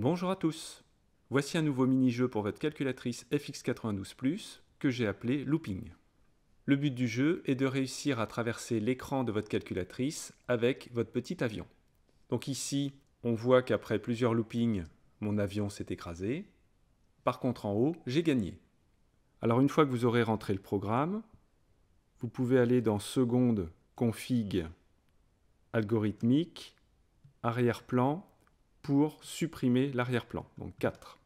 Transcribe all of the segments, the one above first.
Bonjour à tous Voici un nouveau mini-jeu pour votre calculatrice FX92+, que j'ai appelé Looping. Le but du jeu est de réussir à traverser l'écran de votre calculatrice avec votre petit avion. Donc ici, on voit qu'après plusieurs loopings, mon avion s'est écrasé. Par contre, en haut, j'ai gagné. Alors une fois que vous aurez rentré le programme, vous pouvez aller dans Seconde, Config, Algorithmique, Arrière-plan, pour supprimer l'arrière-plan. Donc 4.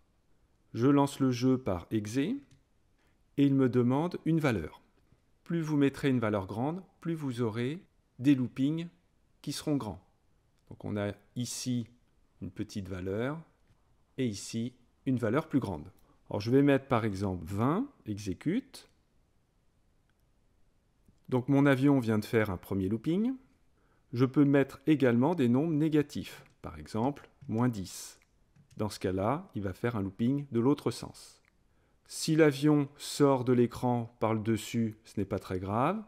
Je lance le jeu par exé et il me demande une valeur. Plus vous mettrez une valeur grande, plus vous aurez des loopings qui seront grands. Donc on a ici une petite valeur et ici une valeur plus grande. Alors je vais mettre par exemple 20, exécute. Donc mon avion vient de faire un premier looping. Je peux mettre également des nombres négatifs, par exemple moins 10. Dans ce cas-là, il va faire un looping de l'autre sens. Si l'avion sort de l'écran par le dessus, ce n'est pas très grave.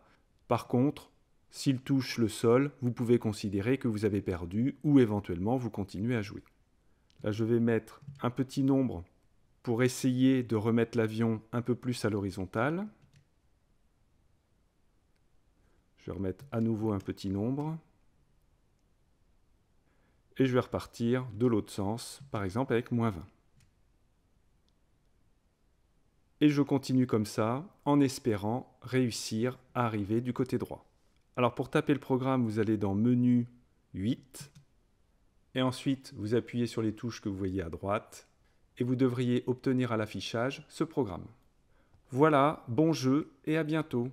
Par contre, s'il touche le sol, vous pouvez considérer que vous avez perdu ou éventuellement vous continuez à jouer. Là, je vais mettre un petit nombre pour essayer de remettre l'avion un peu plus à l'horizontale. Je vais remettre à nouveau un petit nombre et je vais repartir de l'autre sens, par exemple avec moins 20. Et je continue comme ça, en espérant réussir à arriver du côté droit. Alors pour taper le programme, vous allez dans Menu 8, et ensuite vous appuyez sur les touches que vous voyez à droite, et vous devriez obtenir à l'affichage ce programme. Voilà, bon jeu et à bientôt